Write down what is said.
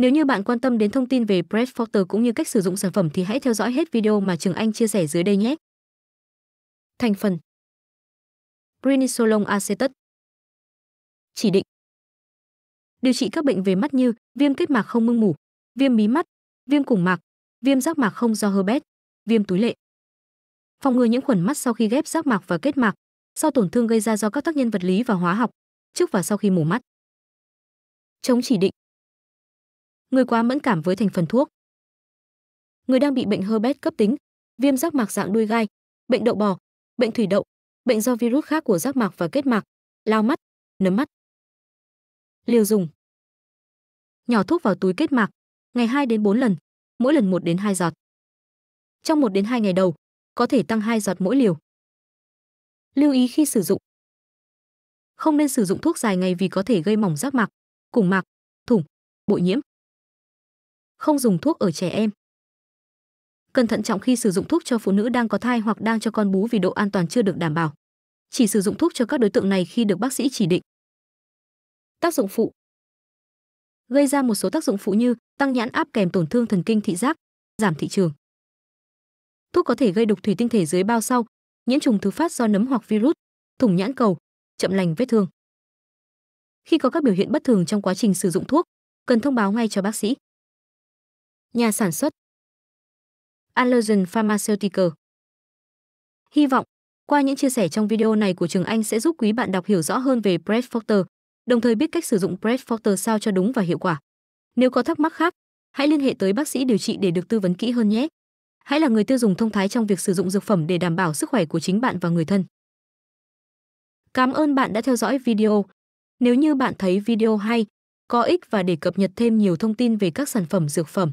Nếu như bạn quan tâm đến thông tin về Bread Filter cũng như cách sử dụng sản phẩm thì hãy theo dõi hết video mà Trường Anh chia sẻ dưới đây nhé. Thành phần Brinisolone acetate Chỉ định Điều trị các bệnh về mắt như viêm kết mạc không mưng mủ, viêm mí mắt, viêm củng mạc, viêm giác mạc không do herpes, viêm túi lệ. Phòng ngừa những khuẩn mắt sau khi ghép giác mạc và kết mạc, sau tổn thương gây ra do các tác nhân vật lý và hóa học, trước và sau khi mổ mắt. Chống chỉ định người quá mẫn cảm với thành phần thuốc. Người đang bị bệnh Herbert cấp tính, viêm giác mạc dạng đuôi gai, bệnh đậu bò, bệnh thủy đậu, bệnh do virus khác của giác mạc và kết mạc, lao mắt, nấm mắt. Liều dùng. Nhỏ thuốc vào túi kết mạc, ngày 2 đến 4 lần, mỗi lần 1 đến 2 giọt. Trong 1 đến 2 ngày đầu, có thể tăng 2 giọt mỗi liều. Lưu ý khi sử dụng. Không nên sử dụng thuốc dài ngày vì có thể gây mỏng giác mạc, củng mạc, thủng, bội nhiễm không dùng thuốc ở trẻ em. Cần thận trọng khi sử dụng thuốc cho phụ nữ đang có thai hoặc đang cho con bú vì độ an toàn chưa được đảm bảo. Chỉ sử dụng thuốc cho các đối tượng này khi được bác sĩ chỉ định. Tác dụng phụ Gây ra một số tác dụng phụ như tăng nhãn áp kèm tổn thương thần kinh thị giác, giảm thị trường. Thuốc có thể gây đục thủy tinh thể dưới bao sau, nhiễm trùng thứ phát do nấm hoặc virus, thủng nhãn cầu, chậm lành vết thương. Khi có các biểu hiện bất thường trong quá trình sử dụng thuốc, cần thông báo ngay cho bác sĩ nhà sản xuất Allergen Pharmaceutical. Hy vọng, qua những chia sẻ trong video này của Trường Anh sẽ giúp quý bạn đọc hiểu rõ hơn về Bread Factor, đồng thời biết cách sử dụng Bread Factor sao cho đúng và hiệu quả. Nếu có thắc mắc khác, hãy liên hệ tới bác sĩ điều trị để được tư vấn kỹ hơn nhé. Hãy là người tiêu dùng thông thái trong việc sử dụng dược phẩm để đảm bảo sức khỏe của chính bạn và người thân. Cảm ơn bạn đã theo dõi video. Nếu như bạn thấy video hay, có ích và để cập nhật thêm nhiều thông tin về các sản phẩm dược phẩm